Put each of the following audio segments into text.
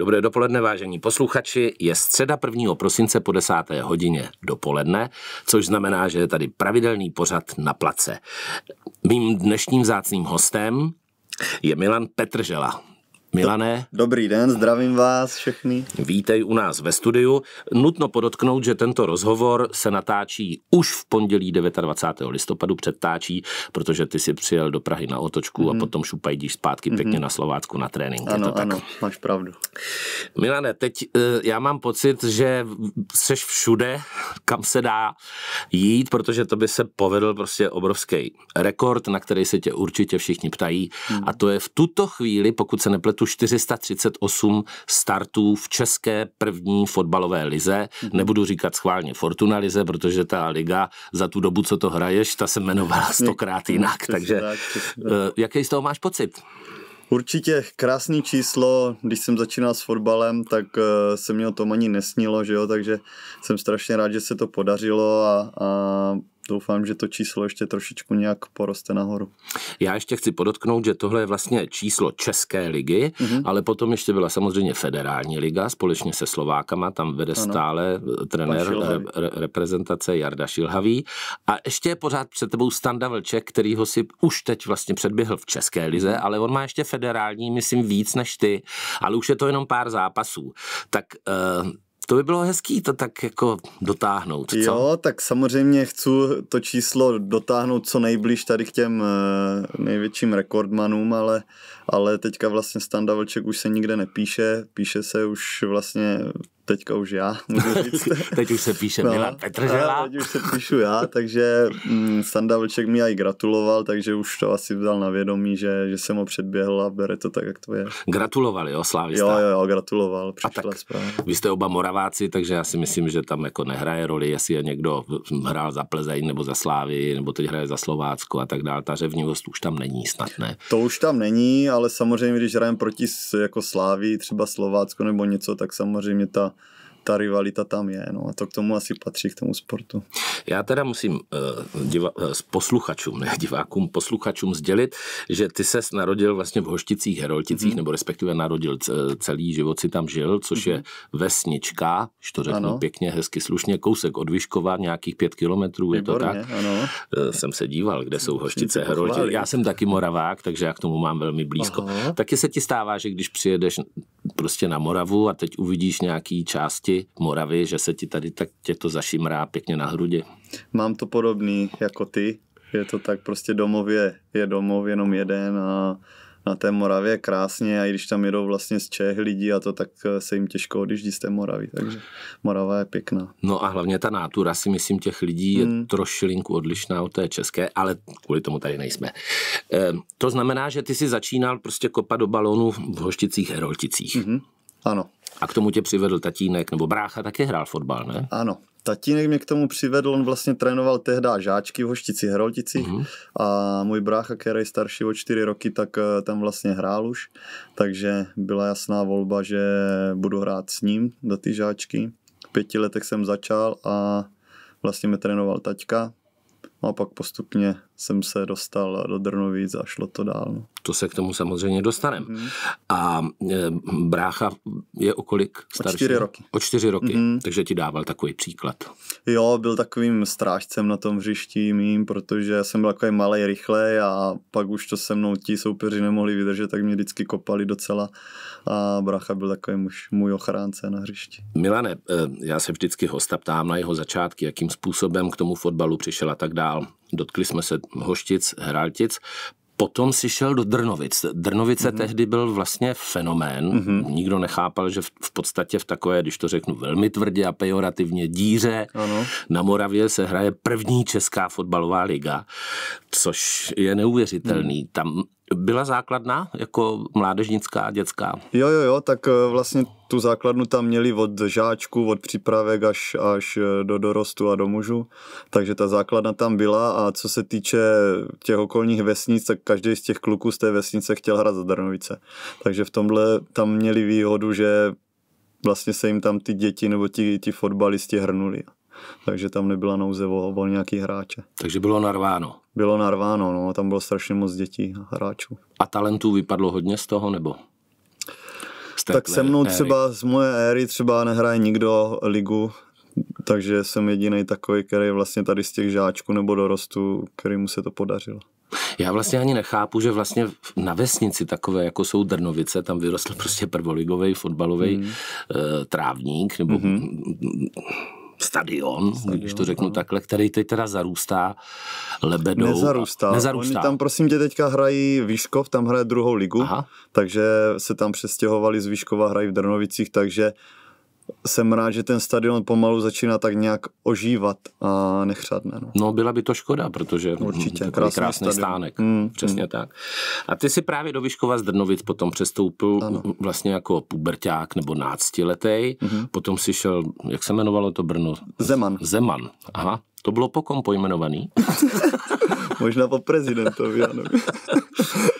Dobré dopoledne, vážení posluchači. Je středa 1. prosince po 10. hodině dopoledne, což znamená, že je tady pravidelný pořad na place. Mým dnešním zácným hostem je Milan Petržela, Milané. Dobrý den, zdravím vás všechny. Vítej u nás ve studiu. Nutno podotknout, že tento rozhovor se natáčí už v pondělí 29. listopadu předtáčí, protože ty si přijel do Prahy na otočku mm-hmm. a mhm. potom šupajdíš zpátky mm-hmm. pěkně na Slovácku na trénink. Ano, Je to tak? máš pravdu. Milane, teď eh, já mám pocit, že jsi všude, kam se dá jít, protože to by se povedl prostě obrovský rekord, na který se tě určitě všichni ptají. Mm-hmm. A to je v tuto chvíli, pokud se nepletu, tu 438 startů v české první fotbalové lize. Mhm. Nebudu říkat schválně Fortuna lize, protože ta liga za tu dobu, co to hraješ, ta se jmenovala stokrát jinak. Takže eh, jaký z toho máš pocit? Určitě krásný číslo, když jsem začínal s fotbalem, tak eh, se mi o tom ani nesnilo, že jo, takže jsem strašně rád, že se to podařilo a, a doufám, že to číslo ještě trošičku nějak poroste nahoru. Já ještě chci podotknout, že tohle je vlastně číslo České ligy, mm-hmm. ale potom ještě byla samozřejmě Federální liga společně se Slovákama, tam vede ano. stále eh, trenér re- reprezentace Jarda Šilhavý a ještě je pořád před tebou Standa Vlček, který ho si už teď vlastně předběhl v České lize, ale on má ještě federální, myslím, víc než ty, ale už je to jenom pár zápasů. Tak uh, to by bylo hezký to tak jako dotáhnout, co? Jo, tak samozřejmě chci to číslo dotáhnout co nejblíž tady k těm eh, největším rekordmanům, ale, ale teďka vlastně Standa Vlček už se nikde nepíše, píše se už vlastně teďka už já, můžu říct. teď už se píše no, Milan Petržela. No, teď už se píšu já, takže mm, Sanda Vlček mi i gratuloval, takže už to asi vzal na vědomí, že, že jsem ho předběhl a bere to tak, jak to je. Gratuloval, jo, Slávista? Jo, jo, jo, gratuloval, přišla a tak, Vy jste oba Moraváci, takže já si myslím, že tam jako nehraje roli, jestli je někdo hrál za Plzeň nebo za Slávy, nebo teď hraje za Slovácko a tak dále. Ta řevnivost už tam není snad, ne? To už tam není, ale samozřejmě, když hrajeme proti jako Slávy, třeba Slovácko nebo něco, tak samozřejmě ta ta rivalita tam je. No a to k tomu asi patří, k tomu sportu. Já teda musím uh, diva, uh, posluchačům, ne divákům, posluchačům sdělit, že ty ses narodil vlastně v Hošticích, Herolticích, mm-hmm. nebo respektive narodil celý život si tam žil, což mm-hmm. je mhm. vesnička, když to řeknu ano. pěkně, hezky, slušně, kousek od Vyškova, nějakých pět kilometrů, je to tak? Ano. Uh, jsem se díval, kde jsou Hoštice, Heroltice. Já jsem taky Moravák, takže já k tomu mám velmi blízko. Aha. Taky se ti stává, že když přijedeš prostě na Moravu a teď uvidíš nějaký části Moravy, že se ti tady tak tě to zašimrá pěkně na hrudi? Mám to podobný jako ty. Je to tak prostě domově, je domov jenom jeden a na té Moravě krásně a i když tam jedou vlastně z Čech lidi a to, tak eh, se jim těžko odjíždí z té Moravy, takže Morava je pěkná. No a hlavně ta nátura si myslím těch lidí je hmm. trošilinku odlišná od té české, ale kvůli tomu tady nejsme. E, to znamená, že ty si začínal prostě kopat do balonu v Hošticích Herolticích. hmm Ano. A k tomu tě přivedl tatínek, nebo brácha také hrál fotbal, ne? Ano, tatínek mě k tomu přivedl, on vlastně trénoval tehdy žáčky v Hoštici Hroltici mm-hmm. a můj brácha, který je starší o čtyři roky, tak eh, tam vlastně hrál už, takže byla jasná volba, že budu hrát s ním do ty žáčky. V pěti letech jsem začal a vlastně mě trénoval taťka, no a pak postupně jsem se dostal do Drnovíc a šlo to dál. No. To se k tomu samozřejmě dostaneme. Mm. A e, brácha je o kolik starší? O čtyři roky. O čtyři roky, mm. takže ti dával takový příklad. Jo, byl takovým strážcem na tom hřišti mým, protože jsem byl takový malý, rychlej a pak už to se mnou ti soupeři nemohli vydržet, tak mě vždycky kopali docela a brácha byl takový muž, můj ochránce na hřišti. Milane, e, já se vždycky hosta ptám na jeho začátky, jakým způsobem k tomu fotbalu přišel a tak dál dotkli jsme se Hoštic, Hráltic, Potom si šel do Drnovic. Drnovice mm-hmm. tehdy byl vlastně fenomén. Mm-hmm. Nikdo nechápal, že v, v podstatě v takové, když to řeknu velmi tvrdě a pejorativně, díře ano. na Moravě se hraje první česká fotbalová liga, což je neuvěřitelný. Mm. Tam byla základna, jako mládežnická, dětská? Jo, jo, jo, tak eh, vlastně tu základnu tam měli od žáčku, od přípravek až, až eh, do dorostu a do mužů, takže ta základna tam byla a co se týče těch okolních vesnic, tak každý z těch kluků z té vesnice chtěl hrát za Darnovice. Takže v tomhle tam měli výhodu, že vlastně se jim tam ty děti nebo ti, ti fotbalisti hrnuli takže tam nebyla nouze o, o nějaký hráče. Takže bylo narváno. Bylo narváno, no, tam bylo strašně moc dětí a hráčů. A talentů vypadlo hodně z toho, nebo? Z tak se mnou éry. třeba z moje éry třeba nehraje nikdo ligu, takže jsem jediný takový, který vlastně tady z těch žáčků nebo dorostů, který mu se to podařilo. Já vlastně ani nechápu, že vlastně na vesnici takové, jako jsou Drnovice, tam vyrostl prostě prvoligový fotbalový mm. Eh, trávník, nebo mm-hmm stadion, stadion když to řeknu ano. takhle, který teď teda zarůstá lebedou. Nezarůstá. Nezarůstá. Oni tam prosím tě teďka hrají Výškov, tam hraje druhou ligu, Aha. takže se tam přestěhovali z Výškova, hrají v Drnovicích, takže jsem rád, že ten stadion pomalu začíná tak nějak ožívat a nechřadne. No, no byla by to škoda, protože Určitě, krásný, krásný stadion. stánek. Mm, mm. přesně mm. tak. A ty si právě do Vyškova z Drnovic potom přestoupil ano. vlastně jako puberták nebo náctiletej, mm-hmm. potom si šel, jak se jmenovalo to Brno? Zeman. Zeman, aha. To bylo po kom pojmenovaný? Možná po prezidentovi, ano.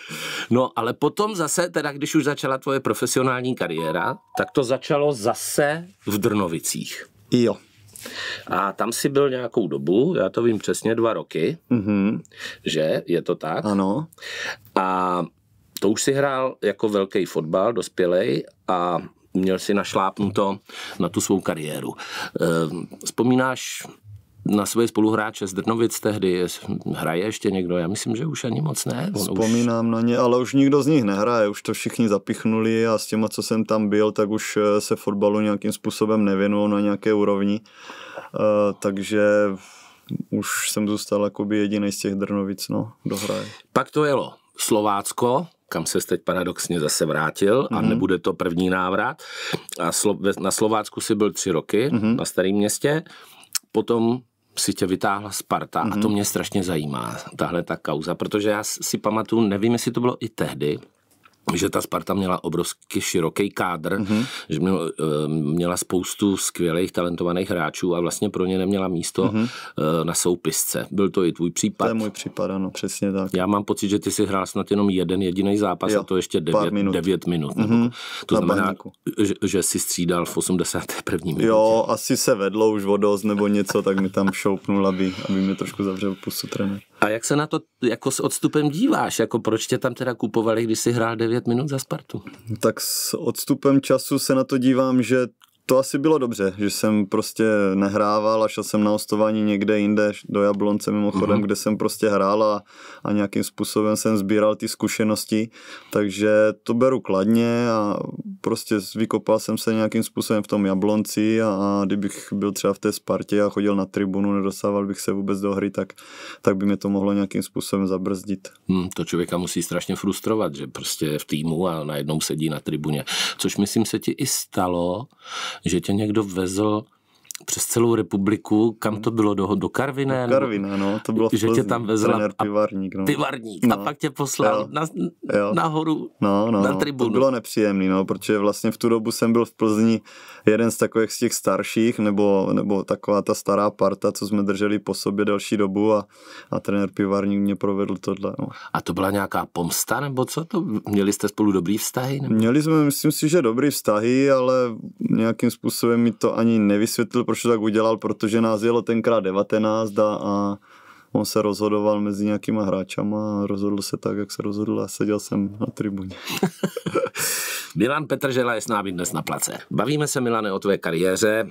No, ale potom zase, teda když už začala tvoje profesionální kariéra, tak to začalo zase v Drnovicích. Jo. A tam si byl nějakou dobu, já to vím přesně, dva roky, mm-hmm. že je to tak? Ano. A to už si hrál jako velký fotbal, dospělej a měl si našlápnuto na tu svou kariéru. Ehm, vzpomínáš na své spoluhráče z Drnovic tehdy. Hraje ještě někdo? Já myslím, že už ani moc ne. On Vzpomínám už... na ně, ale už nikdo z nich nehraje. Už to všichni zapichnuli a s těma, co jsem tam byl, tak už eh, se fotbalu nějakým způsobem nevěnul na nějaké úrovni. Uh, takže už jsem zůstal jakoby jediný z těch Drnovic, no, hraje. Pak to jelo Slovácko, kam se teď paradoxně zase vrátil a mm-hmm. nebude to první návrat. A slo- na Slovácku si byl tři roky, mm-hmm. na Starém městě. Potom si tě vytáhla Sparta mm-hmm. a to mhm. mě strašně zajímá, tahle ta kauza, protože já si pamatuju, nevím, jestli to bylo i tehdy, že ta Sparta měla obrovský široký kádr, mm-hmm. že měl, eh, měla spoustu skvělých, talentovaných hráčů a vlastně pro ně neměla místo mm-hmm. na soupisce. Byl to i tvůj případ. To je můj případ, ano, přesně tak. Já mám pocit, že ty si hrál snad jenom jeden jediný zápas jo, a to ještě 9 minut. Devět minut mm-hmm. To na znamená, že, že si střídal v 81. minutě. Jo, asi se vedlo už vodost nebo něco, tak mi tam šoupnul, aby, aby mě trošku zavřel pusu trenér. A jak se na to jako s odstupem díváš? Jako proč tě tam teda kupovali, když si hrál 9 minut za Spartu? Tak s odstupem času se na to dívám, že to asi bylo dobře, že jsem prostě nehrával a šel jsem na ostování někde jinde, do Jablonce mimochodem, mm kde jsem prostě hrál a, a nějakým způsobem jsem sbíral ty zkušenosti, takže to beru kladně a prostě vykopal jsem se nějakým způsobem v tom Jablonci a, a kdybych byl třeba v té Spartě a chodil na tribunu, nedostával bych se vůbec do hry, tak, tak by mě to mohlo nějakým způsobem zabrzdit. Hmm, to člověka musí strašně frustrovat, že prostě v týmu a najednou sedí na tribuně, což myslím se ti i stalo, že tě někdo vezl přes celou republiku, kam to bylo, do, do Karviné? Do Karviné, no, to bylo Že tě tam vezla trenér, pivarník, no. pivarník no. a pak tě poslal jo. Na, jo. nahoru no, no, na no, tribunu. To bylo nepříjemné, no, protože vlastně v tu dobu jsem byl v Plzni jeden z takových z těch starších, nebo, nebo taková ta stará parta, co jsme drželi po sobě delší dobu a, a trenér pivarník mě provedl tohle. No. A to byla nějaká pomsta, nebo co to? Měli jste spolu dobrý vztahy? Nebo? Měli jsme, myslím si, že dobrý vztahy, ale nějakým způsobem mi to ani nevysvětlil, proč to tak udělal, protože nás jelo tenkrát 19 a, a on se rozhodoval mezi nějakýma hráčama a rozhodl se tak, jak se rozhodl a seděl jsem na tribuně. Milan Petržela je s námi dnes na place. Bavíme se, Milane, o tvé kariéře.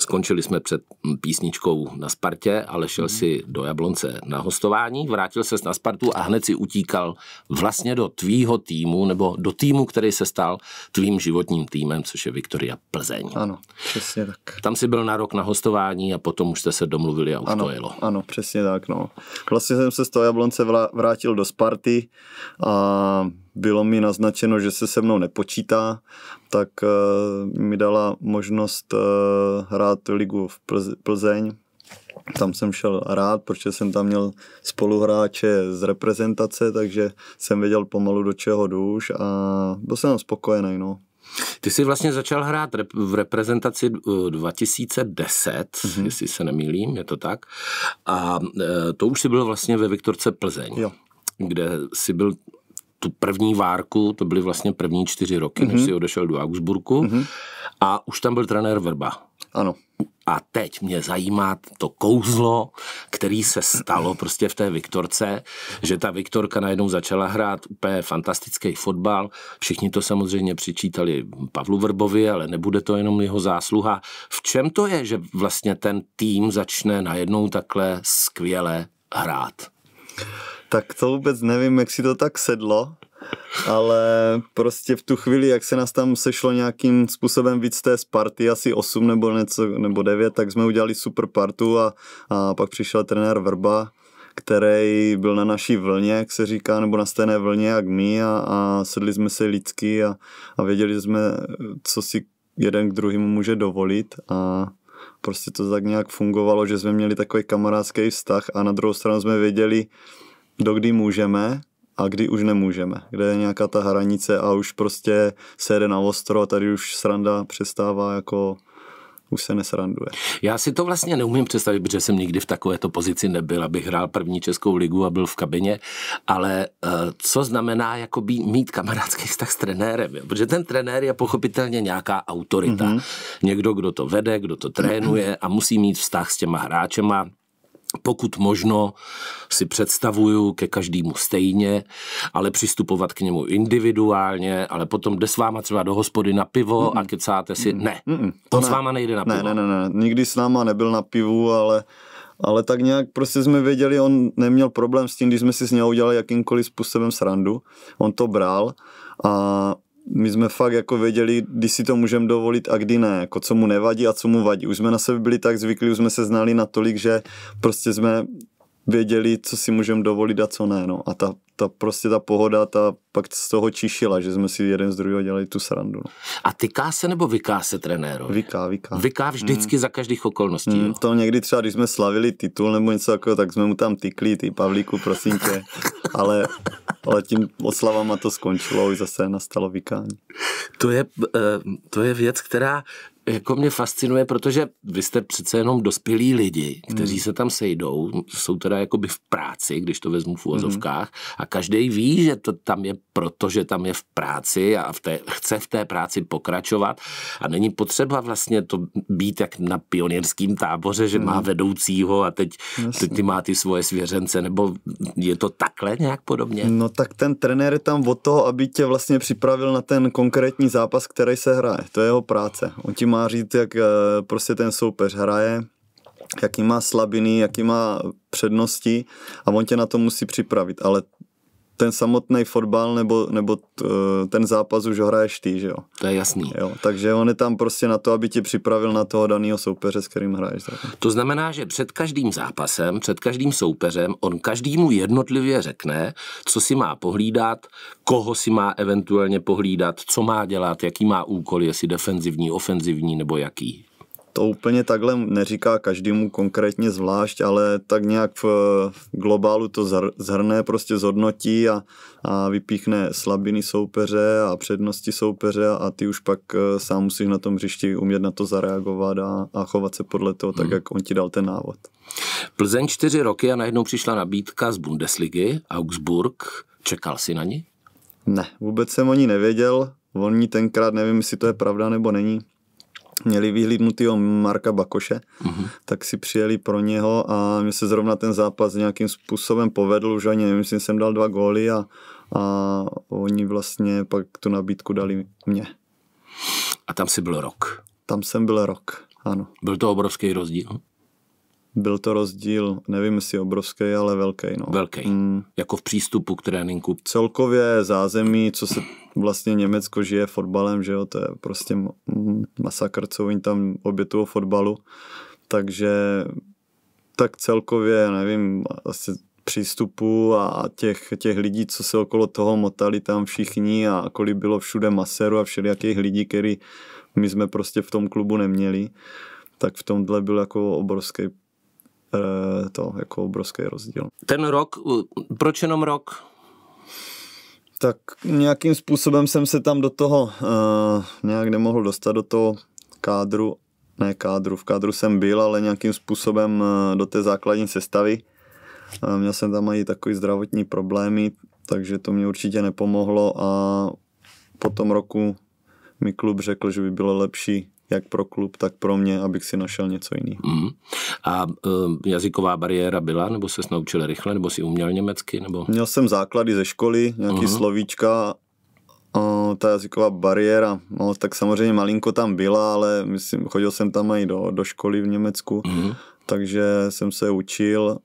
Skončili jsme před hm, písničkou na Spartě, ale šel mhm. si do Jablonce na hostování, vrátil se na Spartu a hned si utíkal vlastně do tvýho týmu, nebo do týmu, který se stal tvým životním týmem, což je Viktoria Plzeň. Ano, přesně tak. Tam si byl na rok na hostování a potom už jste se domluvili a už ano, to jelo. Ano, přesně tak. No. Vlastně jsem se z toho Jablonce vrátil do Sparty a bylo mi naznačeno, že se se mnou nepočítá, tak eh, mi dala možnost eh, hrát ligu v Plzeň. Tam jsem šel rád, protože jsem tam měl spoluhráče z reprezentace, takže jsem věděl pomalu, do čeho jdu už a byl jsem spokojený. No. Ty jsi vlastně začal hrát v reprezentaci 2010, eh, mm-hmm. jestli se nemýlím, je to tak. A to už si byl vlastně ve Viktorce Plzeň. Jo. Kde jsi byl tu první várku, to byly vlastně první čtyři roky, mm-hmm. než mhm. si odešel do Augsburgu mm-hmm. a už tam byl trenér Vrba. Ano. A teď mě zajímá to kouzlo, který se stalo prostě v té Viktorce, že ta Viktorka najednou začala hrát úplně fantastický fotbal. Všichni to samozřejmě přičítali Pavlu Vrbovi, ale nebude to jenom jeho zásluha. V čem to je, že vlastně ten tým začne najednou takhle skvěle hrát? tak to vůbec nevím, jak si to tak sedlo, ale prostě v tu chvíli, jak se nás tam sešlo nějakým způsobem víc té party, asi 8 nebo, něco, nebo 9, tak jsme udělali super partu a, a pak přišel trenér Vrba, který byl na naší vlně, jak se říká, nebo na stejné vlně jak my a, a sedli jsme se lidsky a, a věděli jsme, co si jeden k druhému může dovolit a prostě to tak nějak fungovalo, že jsme měli takový kamarádský vztah a na druhou stranu jsme věděli, dokdy můžeme a kdy už nemůžeme. Kde je nějaká ta hranice a už prostě se jede na ostro a tady už sranda přestává jako už se nesranduje. Já si to vlastně neumím představit, protože jsem nikdy v takovéto pozici nebyl, abych hrál první českou ligu a byl v kabině, ale eh, co znamená jako být mít kamarádský vztah s trenérem, jo? protože ten trenér je pochopitelně nějaká autorita. Mm-hmm. Někdo, kdo to vede, kdo to trénuje mm-hmm. a musí mít vztah s těma hráčema, pokud možno si představuju ke každému stejně, ale přistupovat k němu individuálně, ale potom jde s váma třeba do hospody na pivo Mm-mm. a kecáte si, Mm-mm. ne, Mm-mm. to on ne. s váma nejde na pivo. Ne, ne, ne, ne, nikdy s náma nebyl na pivu, ale ale tak nějak prostě jsme věděli, on neměl problém s tím, když jsme si s něho udělali jakýmkoliv způsobem srandu, on to bral a my jsme fakt jako věděli, kdy si to můžeme dovolit a kdy ne, jako co mu nevadí a co mu vadí. Už jsme na sebe byli tak zvyklí, už jsme se znali natolik, že prostě jsme věděli, co si můžeme dovolit a co ne. No. A ta ta prostě ta pohoda, ta pak z toho čišila, že jsme si jeden z druhého dělali tu srandu. No. A tyká se nebo vyká se trenérovi? Vyká, vyká. Vyká hmm. vždycky mm. za každých okolností. Mm, to někdy třeba, když jsme slavili titul nebo něco takového, tak jsme mu tam tykli, ty Pavlíku, prosím tě. Ale, ale tím oslavama to skončilo, už zase nastalo vykání. To je, eh, to je věc, která jako mě fascinuje, protože vy jste přece jenom dospělí lidi, kteří mm. se tam sejdou, jsou teda jakoby v práci, když to vezmu v úvozovkách, hmm. mm. a každý ví, že to tam je proto, že tam je v práci a v té, chce v té práci pokračovat a není potřeba vlastně to být jak na pionierském táboře, že hmm. má vedoucího a teď, teď ty má ty svoje svěřence, nebo je to takhle nějak podobně? No tak ten trenér je tam od toho, aby tě vlastně připravil na ten konkrétní zápas, který se hraje. To je jeho práce. On ti má říct, jak eh, prostě ten soupeř hraje, jaký má slabiny, jaký má přednosti a on tě na to musí připravit. Ale ten samotný fotbal nebo, nebo t, eh, ten zápas už hraješ ty, že jo. To je jasný. Jo, takže on je tam prostě na to, aby tě připravil na toho daného soupeře, s kterým hraješ. Tak. To znamená, že před každým zápasem, před každým soupeřem, on každému jednotlivě řekne, co si má pohlídat, koho si má eventuálně pohlídat, co má dělat, jaký má úkol, jestli defenzivní, ofenzivní nebo jaký. To úplně takhle neříká každému konkrétně zvlášť, ale tak nějak v globálu to zhrne, prostě zhodnotí a, a vypíchne slabiny soupeře a přednosti soupeře a ty už pak eh, sám musíš na tom hřišti umět na to zareagovat a, a chovat se podle toho, tak hmm. jak on ti dal ten návod. Plzeň čtyři roky a najednou přišla nabídka z Bundesligy, Augsburg. Čekal si na ní? Ne, vůbec jsem o ní nevěděl. On ní tenkrát, nevím, jestli to je pravda nebo není, měli vyhlídnutýho Marka Bakoše, uh-huh. tak si přijeli pro něho a mě se zrovna ten zápas nějakým způsobem povedl, už ani nevím, jsem dal dva góly a, a oni vlastně pak tu nabídku dali mě. A tam si byl rok. Tam jsem byl rok, ano. Byl to obrovský rozdíl? Byl to rozdíl, nevím jestli obrovský, ale velký. No. Velký. Mm. Jako v přístupu k tréninku. Celkově zázemí, co se vlastně Německo žije fotbalem, že jo, to je prostě masakr, co oni tam obětují fotbalu. Takže tak celkově, nevím, asi přístupu a těch, těch lidí, co se okolo toho motali tam všichni a kolik bylo všude maseru a všelijakých lidí, který my jsme prostě v tom klubu neměli, tak v tomhle byl jako obrovský Eh, to jako obrovský rozdíl. Ten rok, proč jenom rok? Tak nějakým způsobem jsem se tam do toho uh, nějak nemohl dostat, do toho kádru, ne kádru, v kádru jsem byl, ale nějakým způsobem uh, do té základní sestavy. Uh, měl jsem tam i takový zdravotní problémy, takže to mě určitě nepomohlo a po tom roku mi klub řekl, že by bylo lepší jak pro klub, tak pro mě, abych si našel něco jiného. Mm. A e, jazyková bariéra byla, nebo se naučil rychle, nebo si uměl německy? Nebo... Měl jsem základy ze školy, nějaký uh-huh. slovíčka, o, ta jazyková bariéra, no, tak samozřejmě malinko tam byla, ale myslím, chodil jsem tam i do, do školy v Německu, uh-huh. takže jsem se učil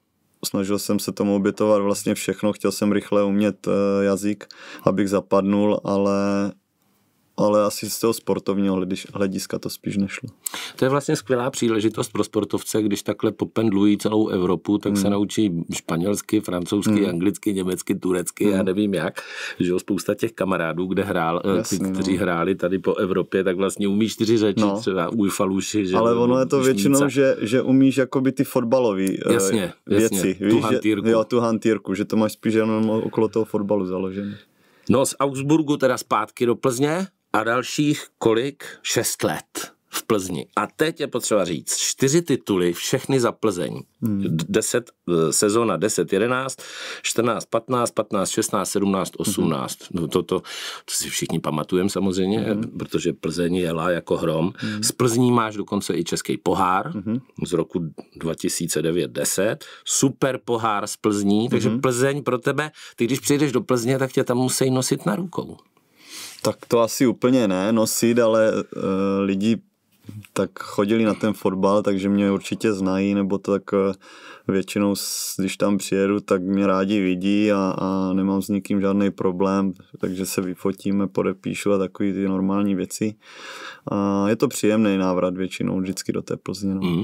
snažil jsem se tomu obětovat vlastně všechno, chtěl jsem rychle umět e, jazyk, abych zapadnul, ale ale asi z toho sportovního hlediska to spíš nešlo. To je vlastně skvělá příležitost pro sportovce, když takhle popendlují celou Evropu, tak hmm. se naučí španělsky, francouzsky, hmm. anglicky, německy, turecky, hmm. já nevím jak. Že jo, spousta těch kamarádů, kde hrál, Jasný, eh, ty, no. kteří no. hráli tady po Evropě, tak vlastně umí čtyři řeči, no. třeba ujfaluši. Že ale ono je to většinou, že, že umíš jakoby ty fotbalové eh, jasně, věci. Jasně, víš, tu hantýrku. Že, jo, tu hantýrku, že to máš spíš jenom okolo toho fotbalu založené. No z Augsburgu teda zpátky do Plzně, a dalších kolik? Šest let v Plzni. A teď je potřeba říct, čtyři tituly, všechny za Plzeň. Hmm. Deset, eh, sezóna 10, 11, 14, 15, 15, 16, 17, 18. Hmm. No to, to, to si všichni pamatujeme samozřejmě, hmm. protože Plzeň jela jako hrom. Hmm. Z Plzní máš dokonce i český pohár hmm. z roku 2009-10. Super pohár z Plzní, takže hmm. Plzeň pro tebe, ty když přijdeš do Plzně, tak tě tam musí nosit na rukou. Tak to asi úplně ne nosit, ale e, lidi tak chodili na ten fotbal, takže mě určitě znají, nebo to tak eh, většinou, když tam přijedu, tak mě rádi vidí a, a nemám s nikým žádný problém, takže se vyfotíme, podepíšu a takové ty normální věci. A je to příjemný návrat většinou vždycky do té Plzně. No. Mm.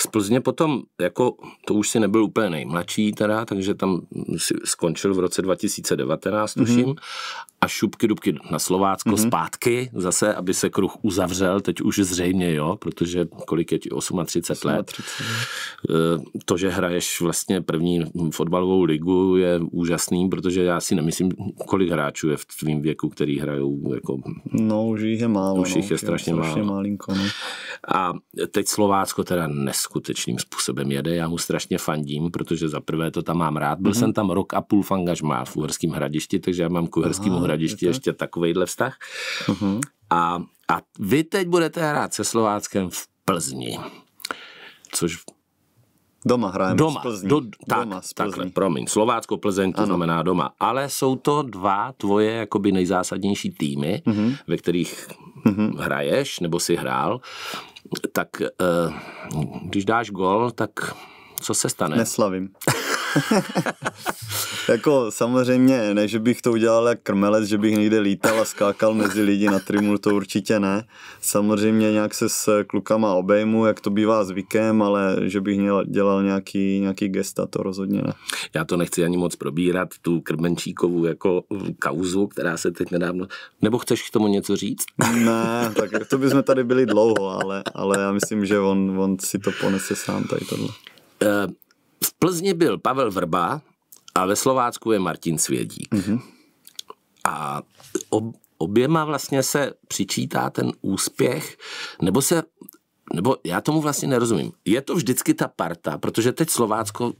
Z Plzně potom, jako to už si nebyl úplně nejmladší teda, takže tam si skončil v roce 2019, mhm. tuším, mm-hmm. a šupky dubky na Slovácko mm-hmm. zpátky zase, aby se kruh uzavřel, teď už zřejmě jo, protože kolik je ti, 38, 38. let. 30 to, že hraješ vlastně první fotbalovou ligu, je úžasný, protože já si nemyslím, kolik hráčů je v tvém věku, který hrajou. Jako... No, už jich je málo. Už no, jich no, je strašně, strašně málo. Malinko, no. A teď Slovácko teda neskutečným způsobem jede. Já mu strašně fandím, protože za prvé to tam mám rád. Byl mm-hmm. jsem tam rok a půl v angažmá v Uherském hradišti, takže já mám k Uherskému hradišti je ještě takovejhle vztah. Mm-hmm. A, a vy teď budete hrát se Slováckem v Plzni což Doma hrajeme doma, z Plzní. Do, tak, doma z Plzní. Takhle, promiň, Slovácko, Plzeň, to ano. znamená doma. Ale jsou to dva tvoje jakoby nejzásadnější týmy, mm-hmm. ve kterých mm-hmm. hraješ, nebo si hrál. Tak eh, když dáš gol, tak co se stane? Neslavím. jako samozřejmě, ne, že bych to udělal jak krmelec, že bych někde lítal a skákal mezi lidi na trimul, to určitě ne. Samozřejmě nějak se s klukama obejmu, jak to bývá zvykem, ale že bych měl, dělal nějaký, nějaký gesta, to rozhodně ne. Já to nechci ani moc probírat, tu krmenčíkovou jako kauzu, která se teď nedávno... Nebo chceš k tomu něco říct? ne, tak to bychom tady byli dlouho, ale, ale já myslím, že on, on si to ponese sám tady tohle. Uh v Plzni byl Pavel Vrba a ve Slovácku je Martin Svědík. Mm-hmm. A ob, oběma vlastně se přičítá ten úspěch, nebo se nebo já tomu vlastně nerozumím. Je to vždycky ta parta, protože teď Slovácko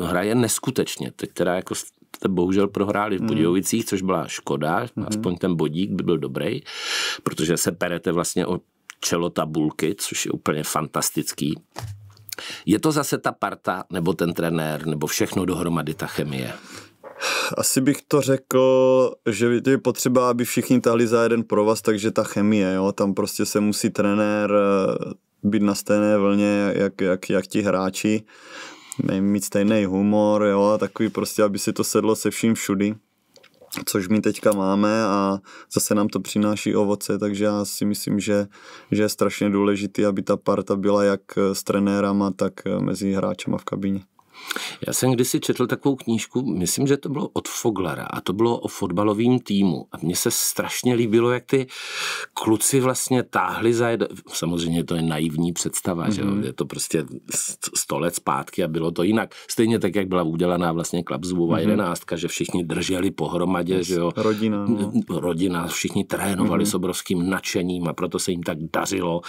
hraje neskutečně. Teď teda jako jste bohužel prohráli v mhm. Budějovicích, což byla škoda, mm aspoň ten bodík by byl dobrý, protože se perete vlastně o čelo tabulky, což je úplně fantastický. Je to zase ta parta, nebo ten trenér, nebo všechno dohromady ta chemie? Asi bych to řekl, že je potřeba, aby všichni tahli za jeden pro vás, takže ta chemie, jo, tam prostě se musí trenér eh, být na stejné vlně, jak, jak, jak ti hráči, mít stejný humor, jo, a takový prostě, aby si to sedlo se vším všudy což my teďka máme a zase nám to přináší ovoce, takže já si myslím, že, že je strašně důležité, aby ta parta byla jak s trenérama, tak mezi hráčama v kabině. Já jsem kdysi četl takovou knížku, myslím, že to bylo od Foglara a to bylo o fotbalovém týmu. A mně se strašně líbilo, jak ty kluci vlastně táhli za jed... Samozřejmě to je naivní představa, mm-hmm. že mhm. je to prostě sto let zpátky a bylo to jinak. Stejně tak, jak byla udělaná vlastně Klapzubova mm-hmm. jedenáctka, že všichni drželi pohromadě, yes, že jo. Rodina. No. Rodina, všichni trénovali mm-hmm. s obrovským nadšením a proto se jim tak dařilo.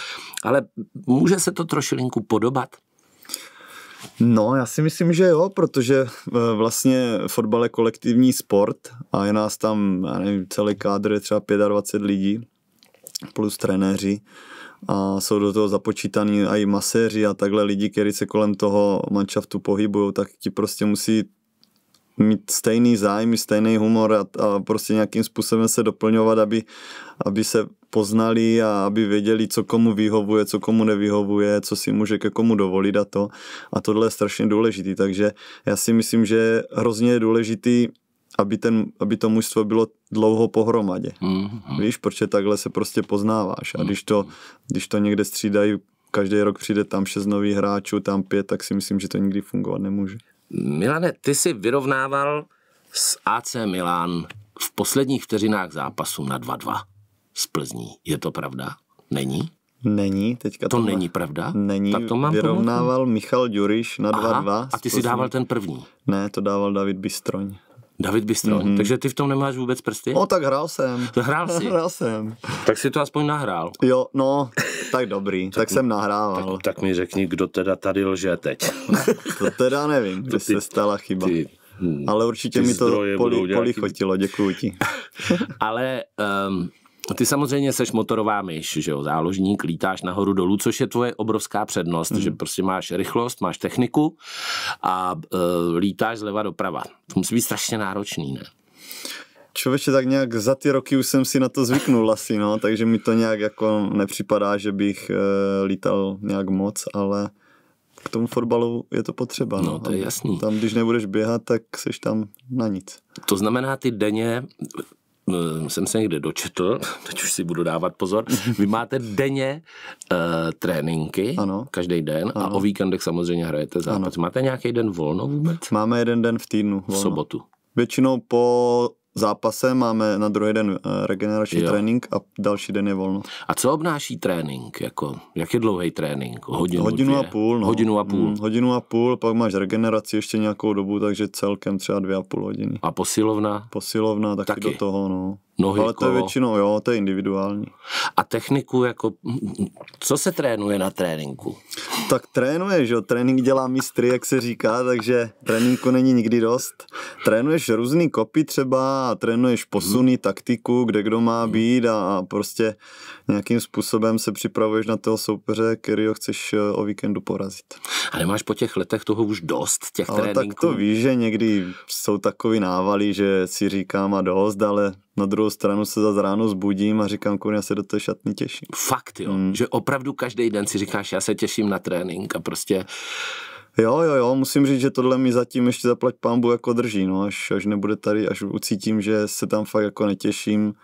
Ale může se to trošilinku podobat? No, já si myslím, že jo, protože eh, vlastně fotbal je kolektivní sport a je nás tam, já nevím, celý kádr je třeba 25 lidí plus trenéři a jsou do toho započítaní i maséři a takhle lidi, kteří se kolem toho manšaftu pohybují, tak ti prostě musí mít stejný zájmy, stejný humor a, a prostě nějakým způsobem se doplňovat, aby, aby se poznali a aby věděli, co komu vyhovuje, co komu nevyhovuje, co si může ke komu dovolit a to. A tohle je strašně důležitý, takže já si myslím, že hrozně je důležitý aby, ten, aby to mužstvo bylo dlouho pohromadě. Mm-hmm. Víš, protože takhle se prostě poznáváš. A když to, mhm. když to někde střídají, každý rok přijde tam šest nových hráčů, tam pět, tak si myslím, že to nikdy fungovat nemůže. Milane, ty si vyrovnával s AC Milan v posledních vteřinách zápasu na 2-2 z Plzní. Je to pravda? Není? Není, teďka to to není pravda? Není, tak to mám vyrovnával pomoci. Michal Duriš na 2-2. A ty si dával ten první? Ne, to dával David Bystroň. David Bystroň, mm-hmm. takže ty v tom nemáš vůbec prsty? No, tak hrál jsem. Hrál jsi? hrál jsem. Tak si to aspoň nahrál. Jo, no, tak dobrý, tak, tak jsem nahrával. Tak, tak mi řekni, kdo teda tady lže teď. to teda nevím, kde se stala chyba. Ty, Hmm. Ale určitě mi to poli, polichotilo, děkuji ti. Ale um, a ty samozřejmě seš motorová myš, že jo, záložník, lítáš nahoru dolů, což je tvoje obrovská přednost, mm. že prostě máš rychlost, máš techniku a e, lítáš zleva doprava. To musí být strašně náročný, ne? člověče, tak nějak za ty roky už jsem si na to zvyknul asi, no, takže mi to nějak jako nepřipadá, že bych e, lítal nějak moc, ale k tomu fotbalu je to potřeba. No, no to je jasný. Tam, když nebudeš běhat, tak seš tam na nic. To znamená, ty denně Eh, jsem se někde dočetl, teď už si budu dávat pozor, vy máte denně uh, tréninky, každý den ano. a o víkendech samozřejmě hrajete zápas. Ano. Máte nějaký den volno vůbec? Máme jeden den v týdnu volno. V sobotu. Většinou po zápase, máme na druhý den eh, regenerační jo. trénink a další den je volno. A co obnáší trénink? Jako, jak je dlouhý trénink? Hodinu, hodinu a půl. No. Hodinu a půl. Hmm, hodinu a půl, pak máš regeneraci ještě nějakou dobu, takže celkem třeba dvě a půl hodiny. A posilovna? Posilovna taky, taky. do toho, no nohy, Ale to kolo. je většinou, jo, to je individuální. A techniku, jako, co se trénuje na tréninku? Tak trénuje, že jo, trénink dělá mistry, jak se říká, takže tréninku není nikdy dost. Trénuješ různý kopy třeba, trénuješ posuny, hmm. taktiku, kde kdo má hmm. být a, a prostě nějakým způsobem se připravuješ na toho soupeře, který ho chceš eh, o víkendu porazit. A nemáš po těch letech toho už dost, těch Ale tréninků? tak to víš, že někdy jsou takový návaly, že si říkám a dost, ale na druhou stranu se za ráno zbudím a říkám, já se do té šatny těším. Fakt, jo. Mm. Že opravdu každý den si říkáš, já se těším na trénink a prostě Jo, jo, jo, musím říct, že tohle mi zatím ještě zaplať pambu jako drží, no, až, až nebude tady, až ucítím, že se tam fakt jako netěším,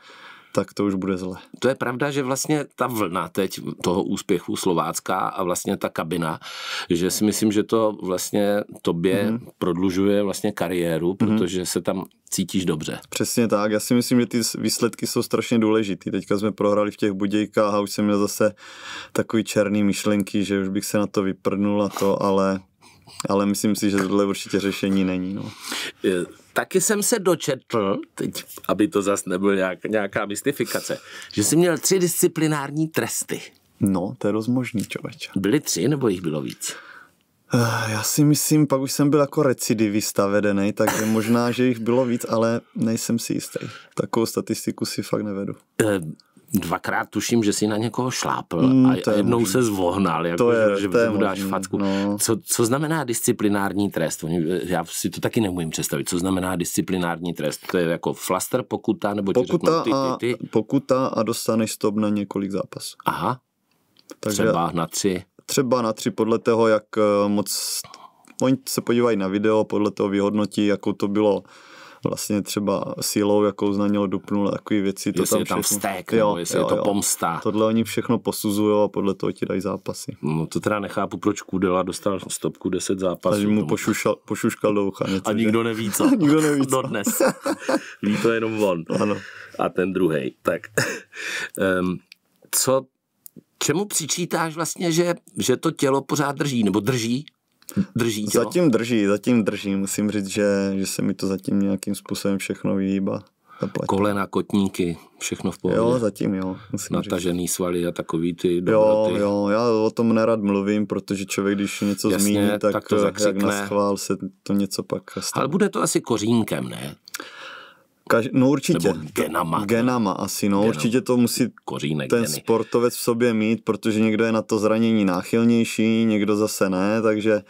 tak to už bude zle. To je pravda, že vlastně ta vlna teď toho úspěchu Slovácká a vlastně ta kabina, že si myslím, že to vlastně tobě mm-hmm. prodlužuje vlastně kariéru, mhm. protože mm-hmm. se tam cítíš dobře. Přesně tak, já si myslím, že ty výsledky jsou strašně důležitý. Teďka jsme prohrali v těch Budějkách a už jsem měl zase takový černý myšlenky, že už bych se na to vyprnul a to, ale ale myslím si, že tohle určitě řešení není. No taky jsem se dočetl, teď, aby to zase nebyl nějak, nějaká mystifikace, že jsi měl tři disciplinární tresty. No, to je rozmožný, člověče. Byly tři, nebo jich bylo víc? Eh, já si myslím, pak už jsem byl jako recidivista vedený, takže možná, že jich bylo víc, ale nejsem si jistý. Takovou statistiku si fakt nevedu. Ehm, dvakrát tuším, že si na někoho šlápl mm, a jednou možný. se zvohnal, jako, to je, že, to že mu dáš facku. No. Co, co znamená disciplinární trest? Já si to taky nemůžu představit. Co znamená disciplinární trest? To je jako flaster, pokuta, nebo pokuta ti řeknu, ty, ty, ty? A, pokuta a dostaneš stop na několik zápasů. Aha. Takže, třeba na tři? Třeba na tři, podle toho, jak eh, moc... Oni se podívají na video, podle toho vyhodnotí, jakou to bylo vlastně třeba sílou, jakou na něho dupnul, takové věci. To jestli tam je tam všechno... vztek, jo, nebo jestli jo, je to jo. pomsta. Tohle oni všechno posuzují a podle toho ti dají zápasy. No to teda nechápu, proč Kudela dostal stopku 10 zápasů. Takže mu pošušal, pošuškal do ucha. Něco, a nikdo že? neví co. nikdo neví co. dnes. Ví to jenom on. Ano. A ten druhý. Tak. um, co čemu přičítáš vlastně, že, že to tělo pořád drží, nebo drží Drží tělo. Zatím drží, zatím drží. Musím říct, že, že se mi to zatím nějakým způsobem všechno vyhýba. Kolena, kotníky, všechno v pohodě. Jo, zatím jo. Musím Natažený říct. svaly a takový ty dobroty. Jo, jo, já o tom nerad mluvím, protože člověk, když něco Jasně, zmíní, tak, tak to jak na schvál se to něco pak stane. Ale bude to asi kořínkem, ne? Kaž, no určitě. Nebo genama. Genama asi, no. Genama. Určitě to musí Kořínek ten geny. sportovec v sobě mít, protože někdo je na to zranění náchylnější, někdo zase ne, takže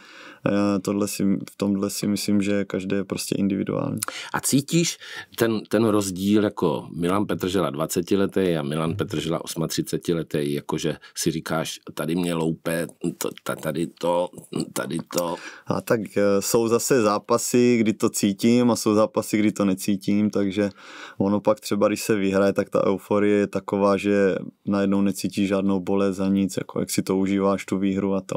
já tohle si, v tomhle si myslím, že každý je prostě individuální. A cítíš ten, ten rozdíl jako Milan Petržela 20 letý a Milan Petržela 38 letý, jakože si říkáš, tady mě loupe, to, tady to, tady to. A tak eh, jsou zase zápasy, kdy to cítím a jsou zápasy, kdy to necítím, takže ono pak třeba, když se vyhraje, tak ta euforie je taková, že najednou necítíš žádnou bolest za nic, jako jak si to užíváš, tu výhru a to.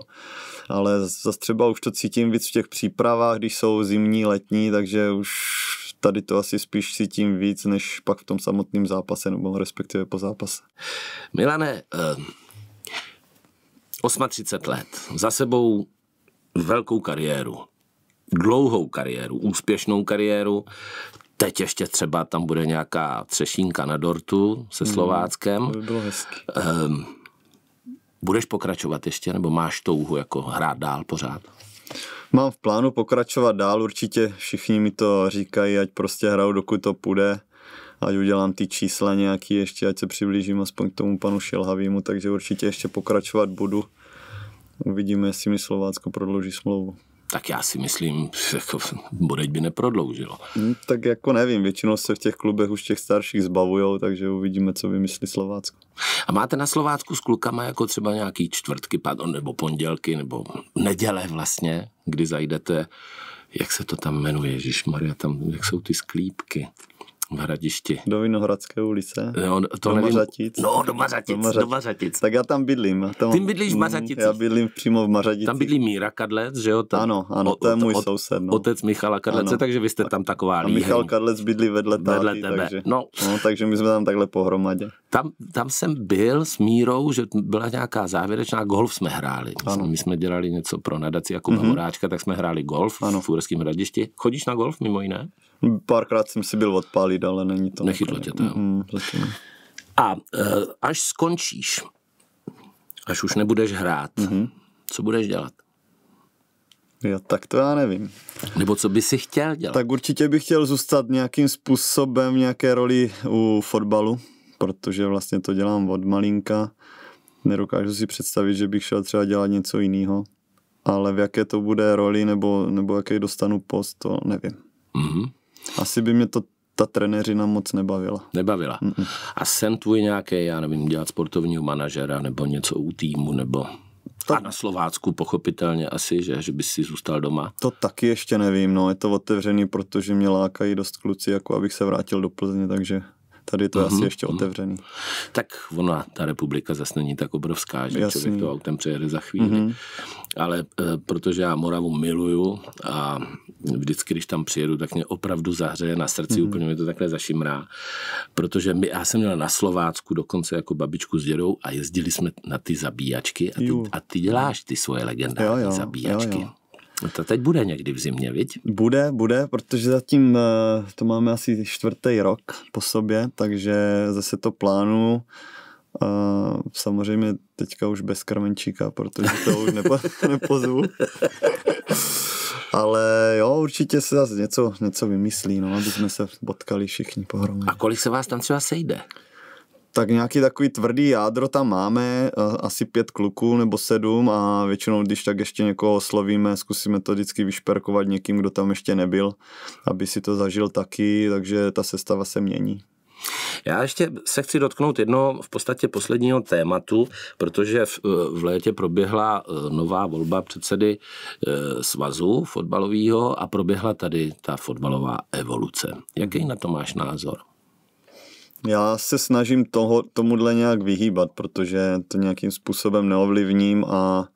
Ale zase třeba už to cítím víc v těch přípravách, když jsou zimní, letní, takže už tady to asi spíš cítím víc, než pak v tom samotném zápase, nebo respektive po zápase. Milane, eh, 38 let, za sebou velkou kariéru, dlouhou kariéru, úspěšnou kariéru, Teď ještě třeba tam bude nějaká třešínka na dortu se hmm, Slováckem. Hmm, to by bylo hezky. Ehm, budeš pokračovat ještě, nebo máš touhu jako hrát dál pořád? Mám v plánu pokračovat dál, určitě všichni mi to říkají, ať prostě hraju, dokud to půjde, ať udělám ty čísla nějaký ještě, ať se přiblížím aspoň k tomu panu Šilhavýmu, takže určitě ještě pokračovat budu. Uvidíme, jestli mi Slovácko prodlouží smlouvu tak já si myslím, jako Bodeď by neprodloužilo. Hmm, tak jako nevím, většinou se v těch klubech už těch starších zbavujou, takže uvidíme, co vymyslí Slovácko. A máte na Slovácku s klukama jako třeba nějaký čtvrtky, nebo pondělky, nebo neděle vlastně, kdy zajdete, jak se to tam jmenuje, Maria, tam, jak jsou ty sklípky? v Hradišti. Do Vinohradské ulice? No, to do Mařatic. No, do Mařatic, do Mařatic. Do Mařatic. Tak já tam bydlím. Tam, Ty bydlíš v mm, Mařatici. Já bydlím přímo v Mařatici. Tam bydlí Míra Kadlec, že jo? Tam, ano, ano, o, to je můj o, soused. No. Otec Michala Kadlece, ano. takže vy jste tam taková líheň. Michal Kadlec bydlí vedle, táty, vedle tebe. Takže, no. no. takže my jsme tam takhle pohromadě. Tam, tam jsem byl s Mírou, že byla nějaká závěrečná, golf jsme hráli. Ano. My jsme dělali něco pro nadaci jako mm-hmm. Horáčka, tak jsme hráli golf ano. v Fůrském radišti. Chodíš na golf mimo jiné? Párkrát jsem si byl odpálit, ale není to. Nechytlo tě to, jo. Mm, A uh, až skončíš, až už nebudeš hrát, mm-hmm. co budeš dělat? Jo, tak to já nevím. Nebo co by si chtěl dělat? Tak určitě bych chtěl zůstat nějakým způsobem nějaké roli u fotbalu, protože vlastně to dělám od malinka. Nedokážu si představit, že bych šel třeba dělat něco jiného, ale v jaké to bude roli nebo, nebo jaký dostanu post, to nevím. Mm-hmm. Asi by mě to ta trenéřina moc nebavila. Nebavila. A sen tvůj nějaký, já nevím, dělat sportovního manažera nebo něco u týmu, nebo tak. A na Slovácku pochopitelně asi, že, že bys si zůstal doma? To taky ještě nevím, no je to otevřený, protože mě lákají dost kluci, jako abych se vrátil do Plzně, takže Tady to mm-hmm. asi mhm. ještě mm-hmm. otevřený. Tak ona, ta republika zase není tak obrovská, že Jasný. člověk to autem přejede za chvíli. Mm-hmm. Ale e, protože já Moravu miluju a vždycky, když tam přijedu, tak mě opravdu zahřeje na srdci, mm-hmm. úplně mi to takhle zašimrá. Protože my, já jsem měl na Slovácku dokonce jako babičku s dědou a jezdili jsme na ty zabíjačky a ty, a ty děláš ty svoje legendární jo, jo, zabíjačky. Jo, jo. No to teď bude někdy v zimě, viď? Bude, bude, protože zatím eh, to máme asi čtvrtý rok po sobě, takže zase to plánu. Eh, samozřejmě teďka už bez krmenčíka, protože to už nepo, nepozvu. Ale jo, určitě se zase něco, něco vymyslí, no, aby jsme se potkali všichni pohromadě. A kolik se vás tam třeba sejde? tak nějaký takový tvrdý jádro tam máme, asi pět kluků nebo sedm a většinou, když tak ještě někoho oslovíme, zkusíme to vždycky vyšperkovat někým, kdo tam ještě nebyl, aby si to zažil taky, takže ta sestava se mění. Já ještě se chci dotknout jedno v podstatě posledního tématu, protože v, e, v létě proběhla e, nová volba předsedy e, svazu fotbalového a proběhla tady ta fotbalová evoluce. Jaký na to máš názor? Já se snažím toho, tomuhle nějak vyhýbat, protože to nějakým způsobem neovlivním a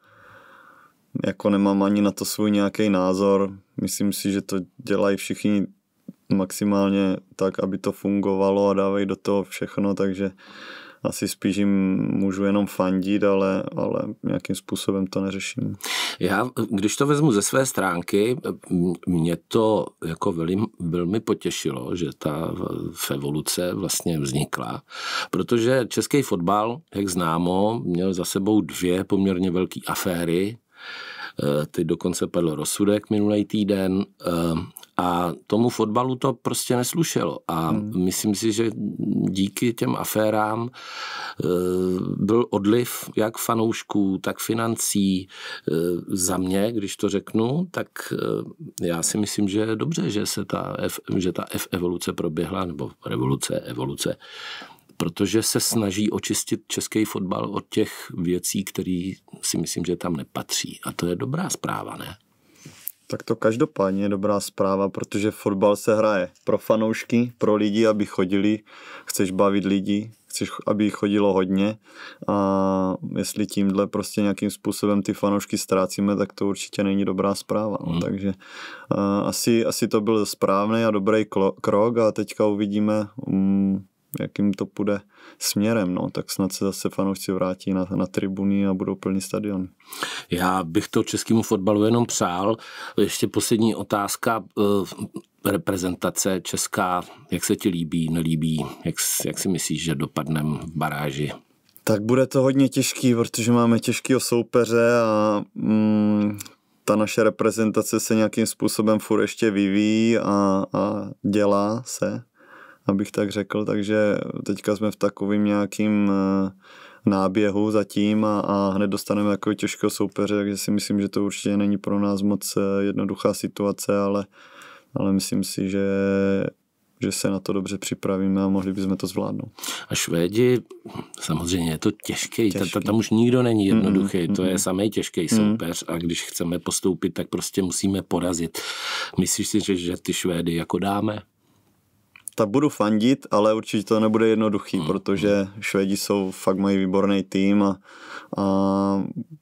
jako nemám ani na to svůj nějaký názor. Myslím si, že to dělají všichni maximálně tak, aby to fungovalo a dávají do toho všechno, takže asi spíš jim můžu jenom fandit, ale, ale nějakým způsobem to neřeším. Já, když to vezmu ze své stránky, mě to jako velmi, velmi potěšilo, že ta evoluce vlastně vznikla, protože český fotbal, jak známo, měl za sebou dvě poměrně velké aféry, eh, Teď dokonce padl rozsudek minulý týden. Eh, a tomu fotbalu to prostě neslušelo. A hmm. myslím si, že díky těm aférám e, byl odliv jak fanoušků, tak financí. E, za mě, když to řeknu, tak e, já si myslím, že je dobře, že, se ta, F, že ta F evoluce proběhla, nebo revoluce, evoluce protože se snaží očistit český fotbal od těch věcí, které si myslím, že tam nepatří. A to je dobrá zpráva, ne? Tak to každopádně je dobrá zpráva, protože fotbal se hraje pro fanoušky, pro lidi, aby chodili, chceš bavit lidi, chceš, aby chodilo hodně a jestli tímhle prostě nějakým způsobem ty fanoušky ztrácíme, tak to určitě není dobrá zpráva. Mm. Takže eh, asi, asi to byl správný a dobrý krok a teďka uvidíme, mm, jakým to půjde směrem, no, tak snad se zase fanoušci vrátí na, na tribuny a budou plný stadion. Já bych to českému fotbalu jenom přál. Ještě poslední otázka eh, reprezentace česká, jak se ti líbí, nelíbí, jak, jak si myslíš, že dopadnem v baráži? Tak bude to hodně těžký, protože máme těžkého soupeře a mm, ta naše reprezentace se nějakým způsobem furt ještě vyvíjí a, a dělá se, abych tak řekl, takže teďka jsme v takovým nějakým eh, náběhu zatím a, a hned dostaneme jako těžkého soupeře, takže si myslím, že to určitě není pro nás moc eh, jednoduchá situace, ale, ale myslím si, že že se na to dobře připravíme a mohli bychom to zvládnout. A Švédi, samozřejmě je to těžký, těžký. Ta, ta, tam už nikdo není jednoduchý, mm, hmm to je samý těžký mm. soupeř a když chceme postoupit, tak prostě musíme porazit. Myslíš si, že, že ty Švédy jako dáme? ta budu fandit, ale určitě to nebude jednoduchý, mm. protože hmm. Švédi jsou, fakt mají výborný tým a, a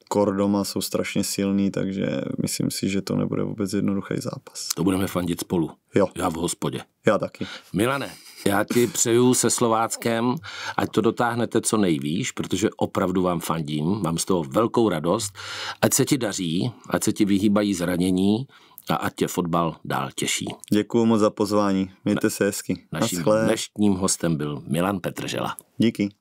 Kordoma jsou strašně silný, takže myslím si, že to nebude vůbec jednoduchý zápas. To budeme fandit spolu. Jo. Já v hospodě. Já taky. Milane, já ti přeju se Slováckem, ať to dotáhnete co nejvíš, protože opravdu vám fandím, mám z toho velkou radost. Ať se ti daří, ať se ti vyhýbají zranění, a ať tě fotbal dál těší. Děkuji moc za pozvání, mějte se hezky. Naším dnešním hostem byl Milan Petržela. Díky.